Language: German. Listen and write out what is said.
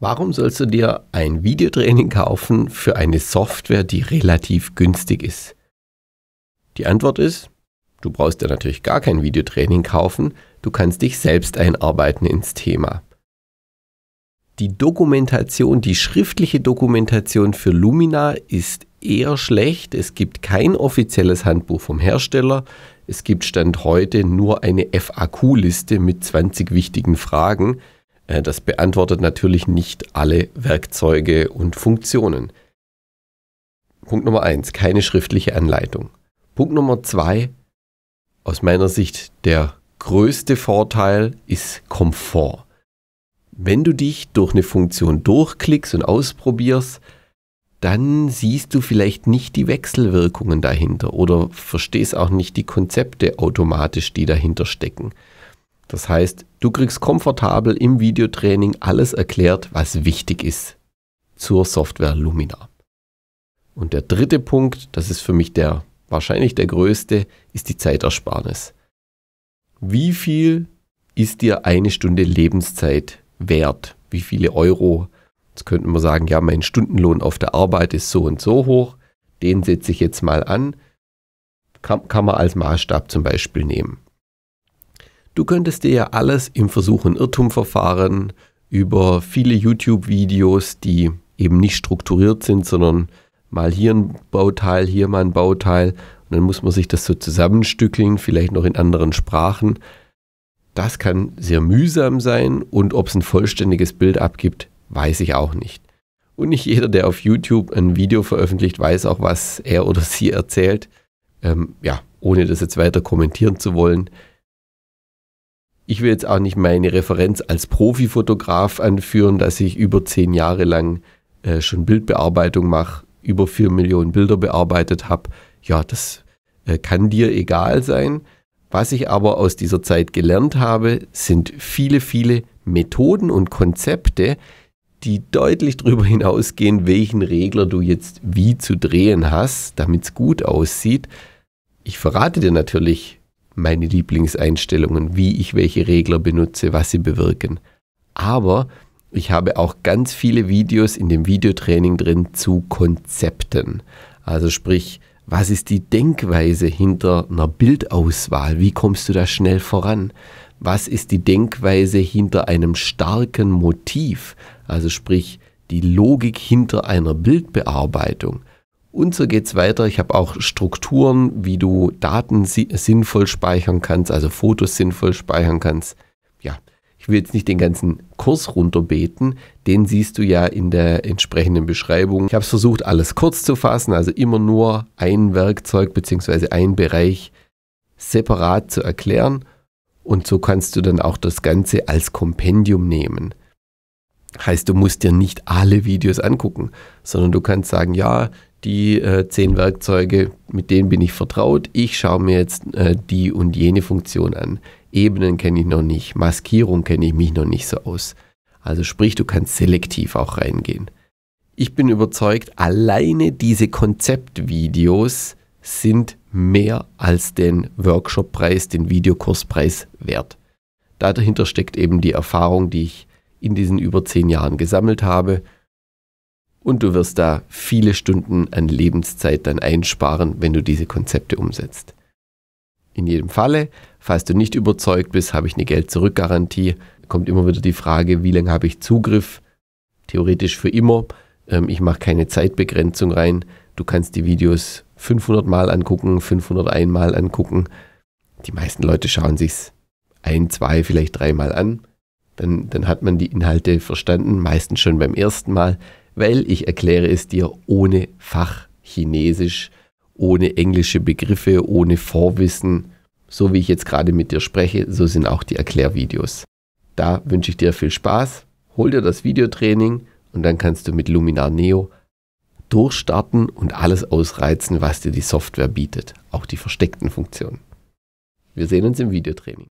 Warum sollst du dir ein Videotraining kaufen für eine Software, die relativ günstig ist? Die Antwort ist, du brauchst dir natürlich gar kein Videotraining kaufen, du kannst dich selbst einarbeiten ins Thema. Die Dokumentation, die schriftliche Dokumentation für Lumina ist eher schlecht. Es gibt kein offizielles Handbuch vom Hersteller. Es gibt Stand heute nur eine FAQ-Liste mit 20 wichtigen Fragen, äh, das beantwortet natürlich nicht alle Werkzeuge und Funktionen. Punkt Nummer eins: keine schriftliche Anleitung. Punkt Nummer zwei: aus meiner Sicht der größte Vorteil ist Komfort. Wenn du dich durch eine Funktion durchklickst und ausprobierst, dann siehst du vielleicht nicht die Wechselwirkungen dahinter oder verstehst auch nicht die Konzepte automatisch, die dahinter stecken. Das heißt, du kriegst komfortabel im Videotraining alles erklärt, was wichtig ist zur Software Lumina. Und der dritte Punkt, das ist für mich der wahrscheinlich der größte, ist die Zeitersparnis. Wie viel ist dir eine Stunde Lebenszeit wert? Wie viele Euro? Jetzt könnten wir sagen, ja, mein Stundenlohn auf der Arbeit ist so und so hoch, den setze ich jetzt mal an. Kann, kann man als Maßstab zum Beispiel nehmen. Du könntest dir ja alles im Versuch- und Irrtum-Verfahren über viele YouTube-Videos, die eben nicht strukturiert sind, sondern mal hier ein Bauteil, hier mal ein Bauteil. Und dann muss man sich das so zusammenstückeln, vielleicht noch in anderen Sprachen. Das kann sehr mühsam sein und ob es ein vollständiges Bild abgibt, weiß ich auch nicht. Und nicht jeder, der auf YouTube ein Video veröffentlicht, weiß auch, was er oder sie erzählt. Ähm, ja, ohne das jetzt weiter kommentieren zu wollen ich will jetzt auch nicht meine Referenz als Profifotograf anführen, dass ich über zehn Jahre lang äh, schon Bildbearbeitung mache, über vier Millionen Bilder bearbeitet habe. Ja, das äh, kann dir egal sein. Was ich aber aus dieser Zeit gelernt habe, sind viele, viele Methoden und Konzepte, die deutlich darüber hinausgehen, welchen Regler du jetzt wie zu drehen hast, damit es gut aussieht. Ich verrate dir natürlich meine Lieblingseinstellungen, wie ich welche Regler benutze, was sie bewirken. Aber ich habe auch ganz viele Videos in dem Videotraining drin zu Konzepten. Also sprich, was ist die Denkweise hinter einer Bildauswahl? Wie kommst du da schnell voran? Was ist die Denkweise hinter einem starken Motiv? Also sprich, die Logik hinter einer Bildbearbeitung. Und so geht es weiter. Ich habe auch Strukturen, wie du Daten sinnvoll speichern kannst, also Fotos sinnvoll speichern kannst. Ja, ich will jetzt nicht den ganzen Kurs runterbeten, den siehst du ja in der entsprechenden Beschreibung. Ich habe es versucht, alles kurz zu fassen, also immer nur ein Werkzeug bzw. ein Bereich separat zu erklären. Und so kannst du dann auch das Ganze als Kompendium nehmen. Heißt, du musst dir nicht alle Videos angucken, sondern du kannst sagen, ja, die äh, zehn Werkzeuge, mit denen bin ich vertraut. Ich schaue mir jetzt äh, die und jene Funktion an. Ebenen kenne ich noch nicht, Maskierung kenne ich mich noch nicht so aus. Also sprich, du kannst selektiv auch reingehen. Ich bin überzeugt, alleine diese Konzeptvideos sind mehr als den Workshoppreis, den Videokurspreis wert. Dahinter steckt eben die Erfahrung, die ich in diesen über zehn Jahren gesammelt habe. Und du wirst da viele Stunden an Lebenszeit dann einsparen, wenn du diese Konzepte umsetzt. In jedem Falle, falls du nicht überzeugt bist, habe ich eine Geld-Zurück-Garantie. Kommt immer wieder die Frage, wie lange habe ich Zugriff? Theoretisch für immer. Ähm, ich mache keine Zeitbegrenzung rein. Du kannst die Videos 500 Mal angucken, 501 Mal angucken. Die meisten Leute schauen sich's ein, zwei, vielleicht dreimal an dann, dann hat man die Inhalte verstanden, meistens schon beim ersten Mal, weil ich erkläre es dir ohne Fachchinesisch, ohne englische Begriffe, ohne Vorwissen. So wie ich jetzt gerade mit dir spreche, so sind auch die Erklärvideos. Da wünsche ich dir viel Spaß, hol dir das Videotraining und dann kannst du mit Luminar Neo durchstarten und alles ausreizen, was dir die Software bietet, auch die versteckten Funktionen. Wir sehen uns im Videotraining.